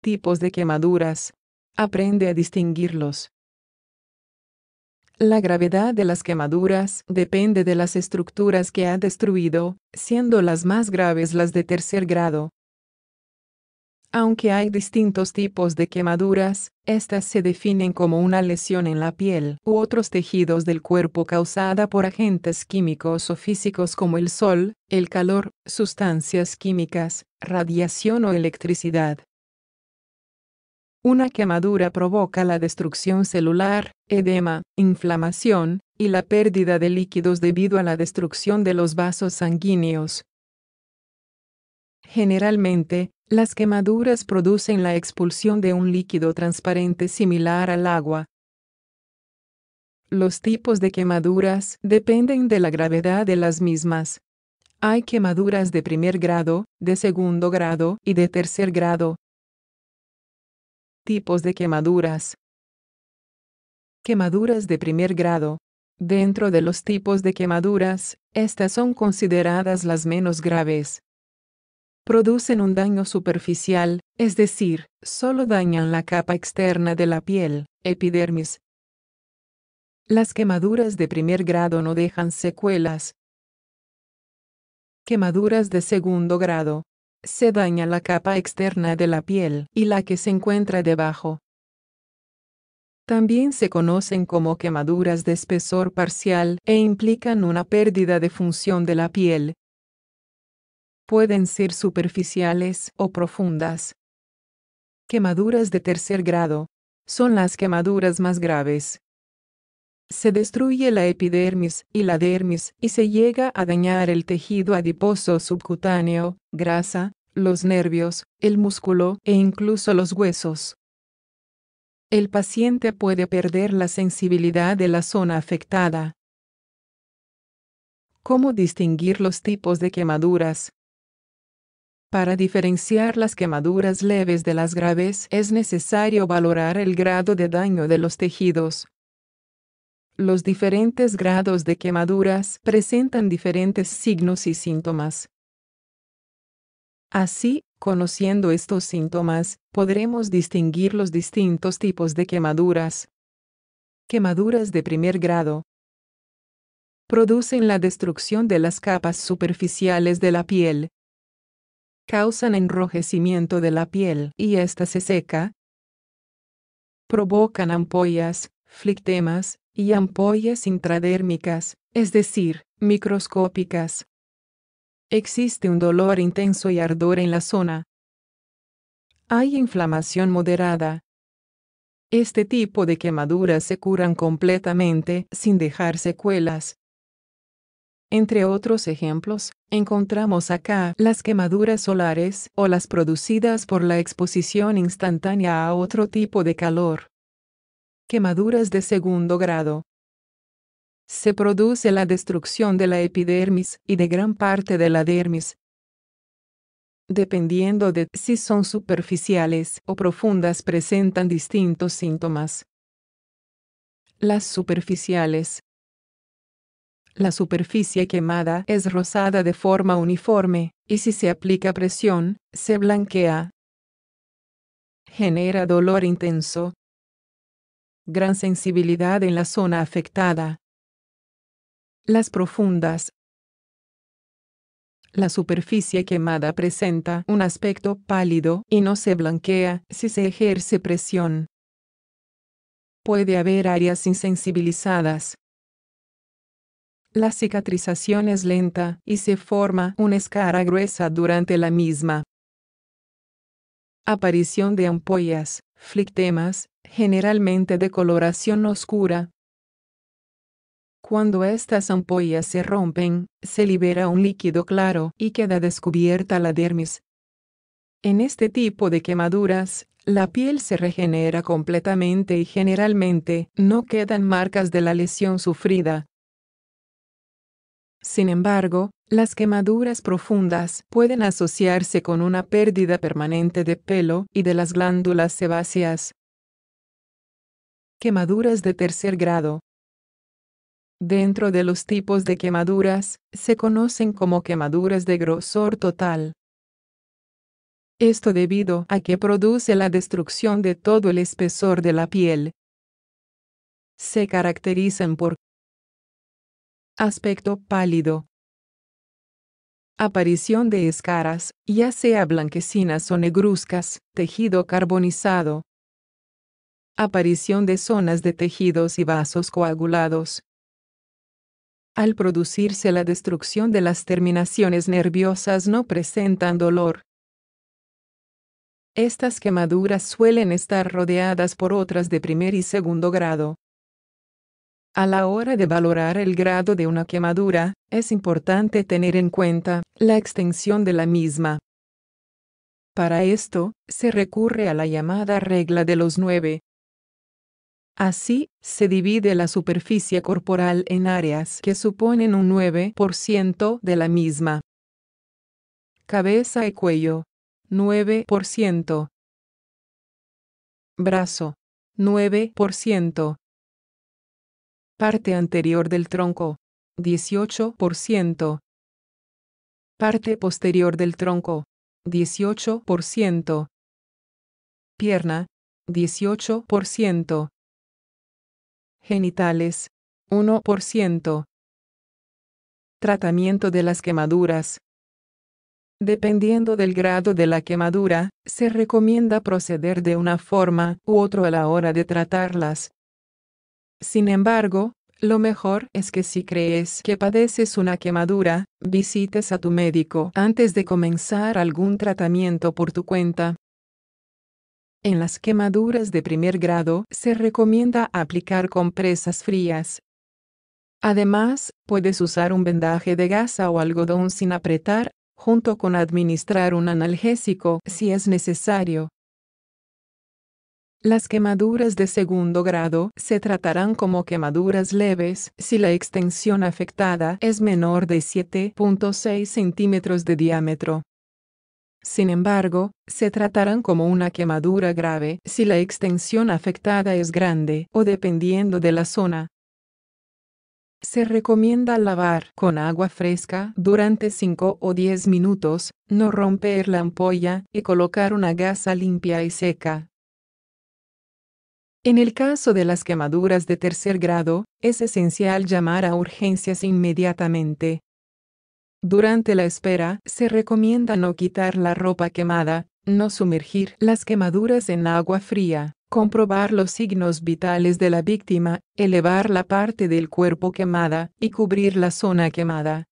Tipos de quemaduras. Aprende a distinguirlos. La gravedad de las quemaduras depende de las estructuras que ha destruido, siendo las más graves las de tercer grado, aunque hay distintos tipos de quemaduras, estas se definen como una lesión en la piel u otros tejidos del cuerpo causada por agentes químicos o físicos como el sol, el calor, sustancias químicas, radiación o electricidad. Una quemadura provoca la destrucción celular, edema, inflamación, y la pérdida de líquidos debido a la destrucción de los vasos sanguíneos. Generalmente, las quemaduras producen la expulsión de un líquido transparente similar al agua. Los tipos de quemaduras dependen de la gravedad de las mismas. Hay quemaduras de primer grado, de segundo grado y de tercer grado. Tipos de quemaduras. Quemaduras de primer grado. Dentro de los tipos de quemaduras, estas son consideradas las menos graves producen un daño superficial, es decir, solo dañan la capa externa de la piel, epidermis. Las quemaduras de primer grado no dejan secuelas. Quemaduras de segundo grado. Se daña la capa externa de la piel y la que se encuentra debajo. También se conocen como quemaduras de espesor parcial e implican una pérdida de función de la piel, pueden ser superficiales o profundas. Quemaduras de tercer grado son las quemaduras más graves. Se destruye la epidermis y la dermis y se llega a dañar el tejido adiposo subcutáneo, grasa, los nervios, el músculo e incluso los huesos. El paciente puede perder la sensibilidad de la zona afectada. ¿Cómo distinguir los tipos de quemaduras? Para diferenciar las quemaduras leves de las graves es necesario valorar el grado de daño de los tejidos. Los diferentes grados de quemaduras presentan diferentes signos y síntomas. Así, conociendo estos síntomas, podremos distinguir los distintos tipos de quemaduras. Quemaduras de primer grado. Producen la destrucción de las capas superficiales de la piel, causan enrojecimiento de la piel y ésta se seca, provocan ampollas, flictemas, y ampollas intradérmicas, es decir, microscópicas. Existe un dolor intenso y ardor en la zona. Hay inflamación moderada. Este tipo de quemaduras se curan completamente sin dejar secuelas. Entre otros ejemplos, encontramos acá las quemaduras solares o las producidas por la exposición instantánea a otro tipo de calor. Quemaduras de segundo grado. Se produce la destrucción de la epidermis y de gran parte de la dermis, dependiendo de si son superficiales o profundas, presentan distintos síntomas. Las superficiales la superficie quemada es rosada de forma uniforme, y si se aplica presión, se blanquea. Genera dolor intenso. Gran sensibilidad en la zona afectada. Las profundas, la superficie quemada presenta un aspecto pálido y no se blanquea si se ejerce presión. Puede haber áreas insensibilizadas. La cicatrización es lenta y se forma una escara gruesa durante la misma. Aparición de ampollas, flictemas, generalmente de coloración oscura. Cuando estas ampollas se rompen, se libera un líquido claro y queda descubierta la dermis. En este tipo de quemaduras, la piel se regenera completamente y generalmente no quedan marcas de la lesión sufrida. Sin embargo, las quemaduras profundas pueden asociarse con una pérdida permanente de pelo y de las glándulas sebáceas. Quemaduras de tercer grado. Dentro de los tipos de quemaduras, se conocen como quemaduras de grosor total. Esto debido a que produce la destrucción de todo el espesor de la piel. Se caracterizan por aspecto pálido. Aparición de escaras, ya sea blanquecinas o negruzcas, tejido carbonizado. Aparición de zonas de tejidos y vasos coagulados. Al producirse la destrucción de las terminaciones nerviosas no presentan dolor. Estas quemaduras suelen estar rodeadas por otras de primer y segundo grado. A la hora de valorar el grado de una quemadura, es importante tener en cuenta la extensión de la misma. Para esto, se recurre a la llamada regla de los nueve. Así, se divide la superficie corporal en áreas que suponen un 9% de la misma. Cabeza y cuello, 9%. Brazo, 9%. Parte anterior del tronco. 18%. Parte posterior del tronco. 18%. Pierna. 18%. Genitales. 1%. Tratamiento de las quemaduras. Dependiendo del grado de la quemadura, se recomienda proceder de una forma u otra a la hora de tratarlas, sin embargo, lo mejor es que si crees que padeces una quemadura, visites a tu médico antes de comenzar algún tratamiento por tu cuenta. En las quemaduras de primer grado se recomienda aplicar compresas frías. Además, puedes usar un vendaje de gasa o algodón sin apretar, junto con administrar un analgésico si es necesario. Las quemaduras de segundo grado se tratarán como quemaduras leves si la extensión afectada es menor de 7.6 centímetros de diámetro. Sin embargo, se tratarán como una quemadura grave si la extensión afectada es grande o dependiendo de la zona. Se recomienda lavar con agua fresca durante 5 o 10 minutos, no romper la ampolla y colocar una gasa limpia y seca en el caso de las quemaduras de tercer grado, es esencial llamar a urgencias inmediatamente. Durante la espera, se recomienda no quitar la ropa quemada, no sumergir las quemaduras en agua fría, comprobar los signos vitales de la víctima, elevar la parte del cuerpo quemada y cubrir la zona quemada.